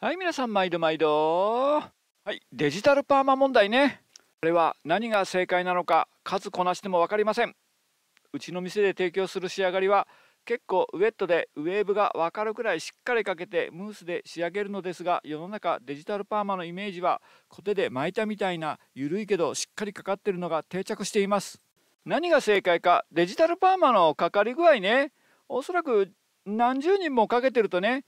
はい、皆さん毎度毎度。はい、デジタルパーマ問題ね。これは何が正解なのか数こなしても分かりません。うちの店で提供する仕上がりは結構ウェットでウェーブが分かるくらいしっかりかけてムースで仕上げるのですが世の中デジタルパーマのイメージはコテで巻いたみたいな緩いけどしっかりかかってるのが定着しています何が正解かデジタルパーマのかかり具合ねおそらく何十人もかけてるとね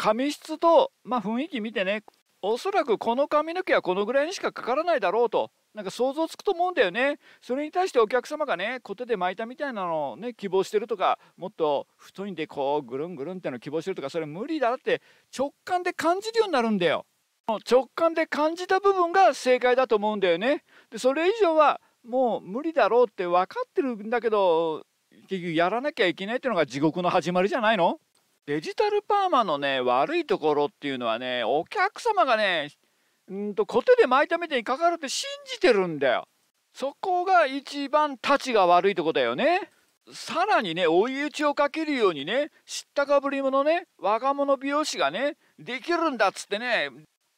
髪質と、まあ、雰囲気見てねおそらくこの髪の毛はこのぐらいにしかかからないだろうとなんか想像つくと思うんだよねそれに対してお客様がねコテで巻いたみたいなのをね希望してるとかもっと太いんでこうぐるんぐるんっての希望してるとかそれ無理だって直感で感じるようになるんだよ直感で感じた部分が正解だと思うんだよねでそれ以上はもう無理だろうって分かってるんだけど結局やらなきゃいけないっていうのが地獄の始まりじゃないのデジタルパーマのね悪いところっていうのはねお客様がねうんとコテで巻いたみたいにかかるって信じてるんだよそこが一番たちが悪いとこだよねさらにね追い打ちをかけるようにね知ったかぶりものね若者美容師がねできるんだっつってね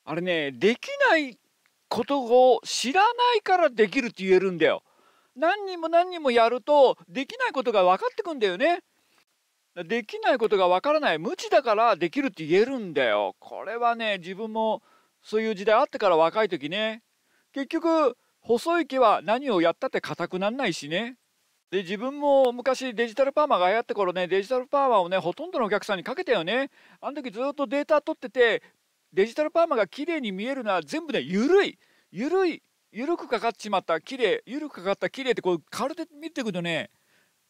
あれねできないことを知らないからできるって言えるんだよ何人も何人もやるとできないことが分かってくんだよねできないことがわからない無知だからできるって言えるんだよこれはね自分もそういう時代あってから若い時ね結局細い毛は何をやったって硬くなんないしねで自分も昔デジタルパーマが流行った頃ねデジタルパーマをねほとんどのお客さんにかけたよねあの時ずっとデータ取っててデジタルパーマが綺麗に見えるのは全部ね緩い緩い緩くかかっちまった綺麗緩くかかった綺麗ってこう軽で見ていくとね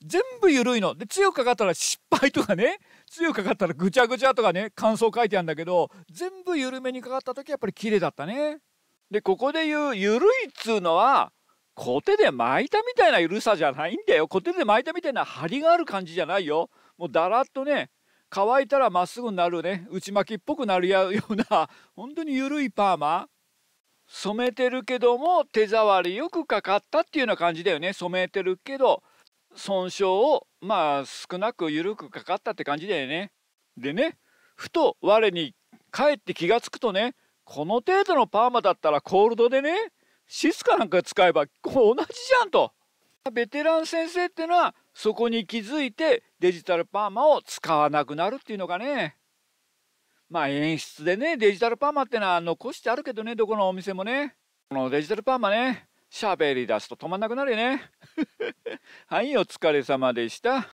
全部緩いの。で、強くかかったら失敗とかね、強くかかったらぐちゃぐちゃとかね、感想書いてあるんだけど、全部緩めにかかった時やっぱり綺麗だったね。で、ここで言う、緩いっつうのは、コテで巻いたみたいな緩さじゃないんだよ。コテで巻いたみたいな張りがある感じじゃないよ。もうだらっとね、乾いたらまっすぐになるね、内巻きっぽくなるような、本当に緩いパーマ。染めてるけども手触りよくかかったっていうような感じだよね染めてるけど損傷をまあ少なく緩くかかったって感じだよね。でねふと我に返って気が付くとねこの程度のパーマだったらコールドでねシスかなんか使えば同じじゃんと。ベテラン先生ってのはそこに気づいてデジタルパーマを使わなくなるっていうのがねまあ演出でねデジタルパーマってのは残してあるけどねどこのお店もねこのデジタルパーマね喋り出すと止まんなくなるよね。はい、お疲れ様でした。